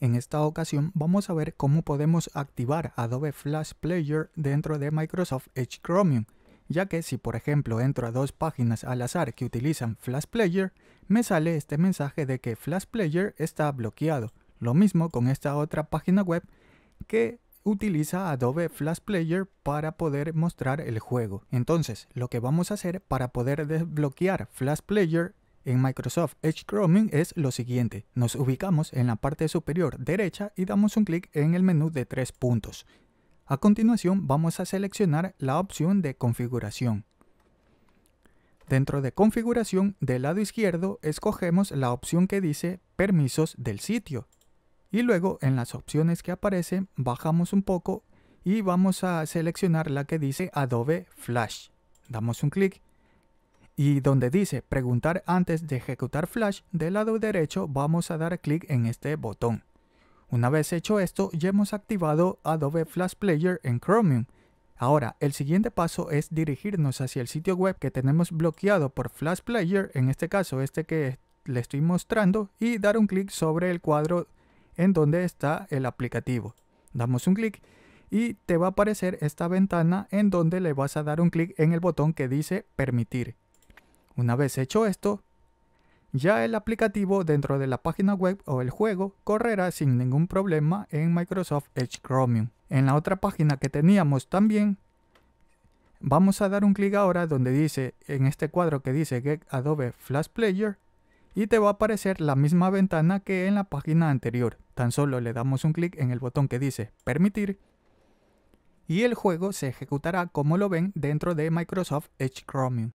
En esta ocasión vamos a ver cómo podemos activar Adobe Flash Player dentro de Microsoft Edge Chromium, ya que si por ejemplo entro a dos páginas al azar que utilizan Flash Player, me sale este mensaje de que Flash Player está bloqueado. Lo mismo con esta otra página web que utiliza Adobe Flash Player para poder mostrar el juego. Entonces, lo que vamos a hacer para poder desbloquear Flash Player en Microsoft Edge chromium es lo siguiente, nos ubicamos en la parte superior derecha y damos un clic en el menú de tres puntos. A continuación vamos a seleccionar la opción de configuración. Dentro de configuración, del lado izquierdo escogemos la opción que dice permisos del sitio. Y luego en las opciones que aparecen bajamos un poco y vamos a seleccionar la que dice Adobe Flash. Damos un clic y donde dice preguntar antes de ejecutar flash, del lado derecho vamos a dar clic en este botón. Una vez hecho esto, ya hemos activado Adobe Flash Player en Chromium. Ahora, el siguiente paso es dirigirnos hacia el sitio web que tenemos bloqueado por Flash Player, en este caso este que le estoy mostrando, y dar un clic sobre el cuadro en donde está el aplicativo. Damos un clic y te va a aparecer esta ventana en donde le vas a dar un clic en el botón que dice permitir. Una vez hecho esto, ya el aplicativo dentro de la página web o el juego correrá sin ningún problema en Microsoft Edge Chromium. En la otra página que teníamos también, vamos a dar un clic ahora donde dice, en este cuadro que dice Get Adobe Flash Player, y te va a aparecer la misma ventana que en la página anterior. Tan solo le damos un clic en el botón que dice Permitir, y el juego se ejecutará como lo ven dentro de Microsoft Edge Chromium.